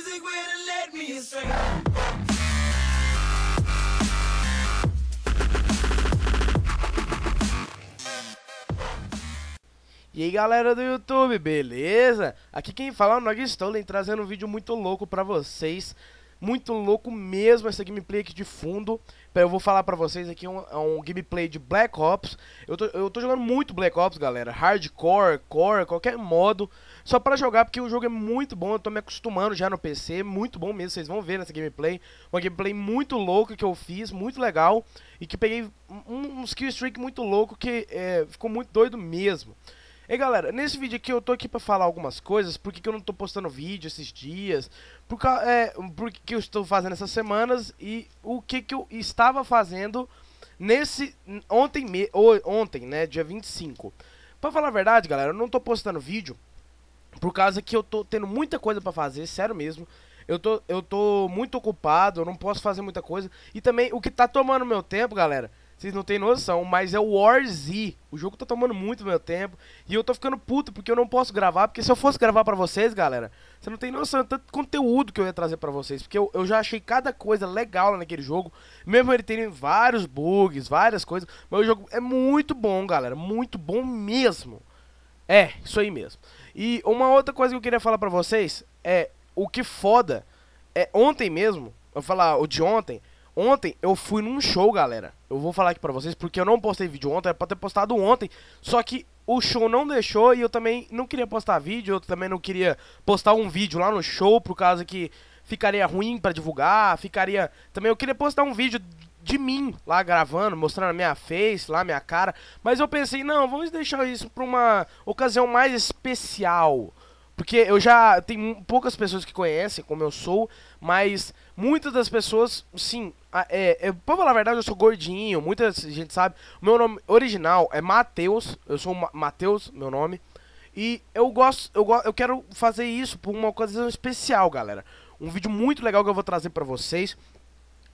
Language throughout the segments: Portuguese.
music me astray. E aí galera do YouTube, beleza? Aqui quem fala é o Nog Stolen trazendo um vídeo muito louco pra vocês muito louco mesmo essa gameplay aqui de fundo. Eu vou falar pra vocês aqui um, é um gameplay de Black Ops. Eu tô, eu tô jogando muito Black Ops, galera. Hardcore, core, qualquer modo. Só pra jogar, porque o jogo é muito bom. Eu tô me acostumando já no PC. Muito bom mesmo, vocês vão ver nessa gameplay. Uma gameplay muito louca que eu fiz, muito legal. E que peguei um, um skill streak muito louco que é, ficou muito doido mesmo. E galera, nesse vídeo aqui eu tô aqui pra falar algumas coisas, porque eu não tô postando vídeo esses dias, Por é, porque eu estou fazendo essas semanas e o que que eu estava fazendo nesse ontem, me, ontem né, dia 25. Pra falar a verdade, galera, eu não tô postando vídeo por causa que eu tô tendo muita coisa pra fazer, sério mesmo. Eu tô, eu tô muito ocupado, eu não posso fazer muita coisa. E também, o que tá tomando meu tempo, galera, vocês não têm noção, mas é o War Z. O jogo tá tomando muito meu tempo. E eu tô ficando puto porque eu não posso gravar. Porque se eu fosse gravar pra vocês, galera, você não tem noção do é tanto conteúdo que eu ia trazer pra vocês. Porque eu, eu já achei cada coisa legal naquele jogo. Mesmo ele tendo vários bugs, várias coisas. Mas o jogo é muito bom, galera. Muito bom mesmo. É, isso aí mesmo. E uma outra coisa que eu queria falar pra vocês é o que foda. É ontem mesmo, eu vou falar o de ontem. Ontem eu fui num show, galera eu vou falar aqui pra vocês, porque eu não postei vídeo ontem, era pra ter postado ontem, só que o show não deixou e eu também não queria postar vídeo, eu também não queria postar um vídeo lá no show, por causa que ficaria ruim para divulgar, ficaria... Também eu queria postar um vídeo de mim lá gravando, mostrando a minha face, lá minha cara, mas eu pensei, não, vamos deixar isso pra uma ocasião mais especial, porque eu já. Tem poucas pessoas que conhecem como eu sou, mas muitas das pessoas, sim. É, é, pra falar a verdade, eu sou gordinho, muita gente sabe. Meu nome original é Matheus, eu sou Ma Matheus, meu nome. E eu gosto, eu, go eu quero fazer isso por uma ocasião especial, galera. Um vídeo muito legal que eu vou trazer pra vocês.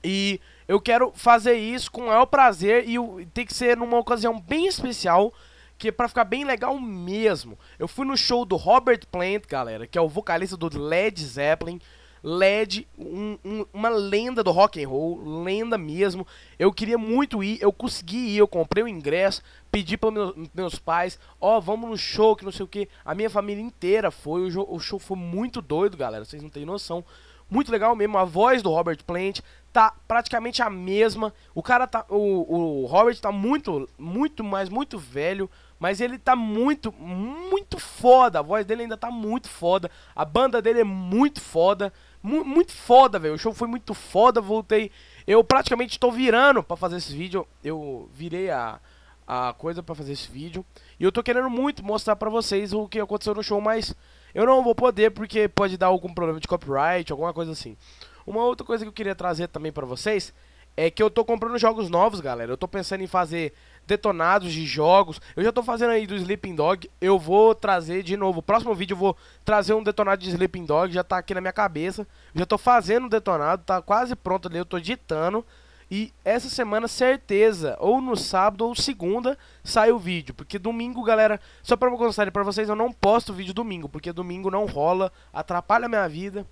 E eu quero fazer isso com o maior prazer e tem que ser numa ocasião bem especial que para pra ficar bem legal mesmo. Eu fui no show do Robert Plant, galera, que é o vocalista do Led Zeppelin. Led, um, um, uma lenda do rock and roll, lenda mesmo. Eu queria muito ir, eu consegui ir, eu comprei o ingresso, pedi para meus, meus pais, ó, oh, vamos no show, que não sei o que. A minha família inteira foi, o, o show foi muito doido, galera, vocês não têm noção muito legal mesmo. A voz do Robert Plant tá praticamente a mesma. O cara tá. O, o Robert tá muito, muito, mais muito velho. Mas ele tá muito, muito foda. A voz dele ainda tá muito foda. A banda dele é muito foda. Mu muito foda, velho. O show foi muito foda. Voltei. Eu praticamente estou virando para fazer esse vídeo. Eu virei a, a coisa para fazer esse vídeo. E eu tô querendo muito mostrar pra vocês o que aconteceu no show, mas eu não vou poder porque pode dar algum problema de copyright, alguma coisa assim. Uma outra coisa que eu queria trazer também para vocês é que eu tô comprando jogos novos, galera. Eu tô pensando em fazer detonados de jogos. Eu já tô fazendo aí do Sleeping Dog. Eu vou trazer de novo. Próximo vídeo eu vou trazer um detonado de Sleeping Dog. Já tá aqui na minha cabeça. já tô fazendo o detonado. Tá quase pronto ali. Eu tô ditando. E essa semana, certeza, ou no sábado ou segunda, sai o vídeo. Porque domingo, galera, só pra constar pra vocês, eu não posto vídeo domingo. Porque domingo não rola, atrapalha a minha vida.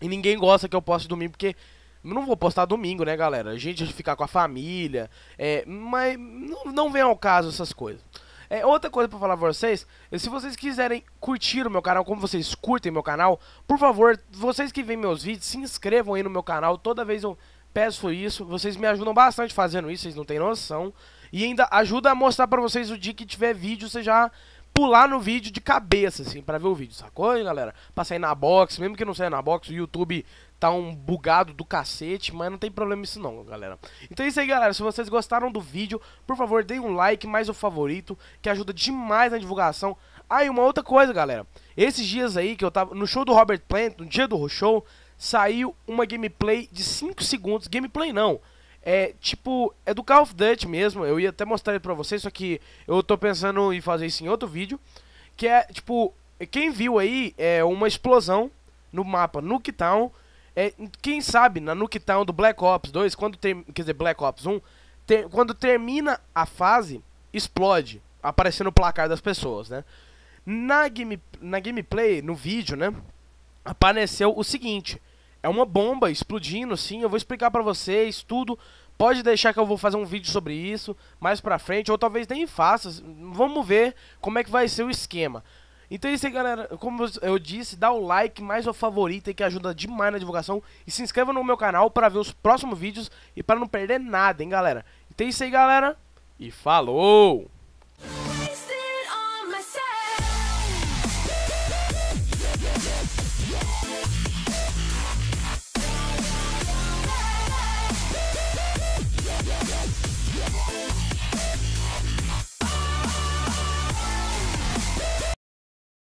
E ninguém gosta que eu poste domingo, porque não vou postar domingo, né, galera? A gente ficar com a família. É, mas não, não vem ao caso essas coisas. É, outra coisa para falar pra vocês, é, se vocês quiserem curtir o meu canal, como vocês curtem meu canal, por favor, vocês que veem meus vídeos, se inscrevam aí no meu canal. Toda vez eu Peço isso, vocês me ajudam bastante fazendo isso, vocês não têm noção. E ainda ajuda a mostrar pra vocês o dia que tiver vídeo, você já pular no vídeo de cabeça, assim, pra ver o vídeo, sacou hein, galera? Pra sair na box, mesmo que não saia na box, o YouTube tá um bugado do cacete, mas não tem problema isso não, galera. Então é isso aí, galera. Se vocês gostaram do vídeo, por favor, deem um like, mais o favorito, que ajuda demais na divulgação. Ah, e uma outra coisa, galera. Esses dias aí que eu tava no show do Robert Plant, no dia do show, saiu uma gameplay de 5 segundos. Gameplay não. É tipo, é do Call of Duty mesmo. Eu ia até mostrar pra vocês, só que eu tô pensando em fazer isso em outro vídeo. Que é tipo, quem viu aí é uma explosão no mapa Nuke Town. É, quem sabe na Nuke Town do Black Ops 2, quando tem, quer dizer, Black Ops 1, ter, quando termina a fase, explode, aparecendo o placar das pessoas, né? Na, game, na gameplay, no vídeo, né? Apareceu o seguinte: é uma bomba explodindo, assim. Eu vou explicar pra vocês tudo. Pode deixar que eu vou fazer um vídeo sobre isso mais pra frente, ou talvez nem faça. Vamos ver como é que vai ser o esquema. Então é isso aí, galera. Como eu disse, dá o like mais o favorito que ajuda demais na divulgação. E se inscreva no meu canal para ver os próximos vídeos e para não perder nada, hein, galera. Então é isso aí, galera. E falou!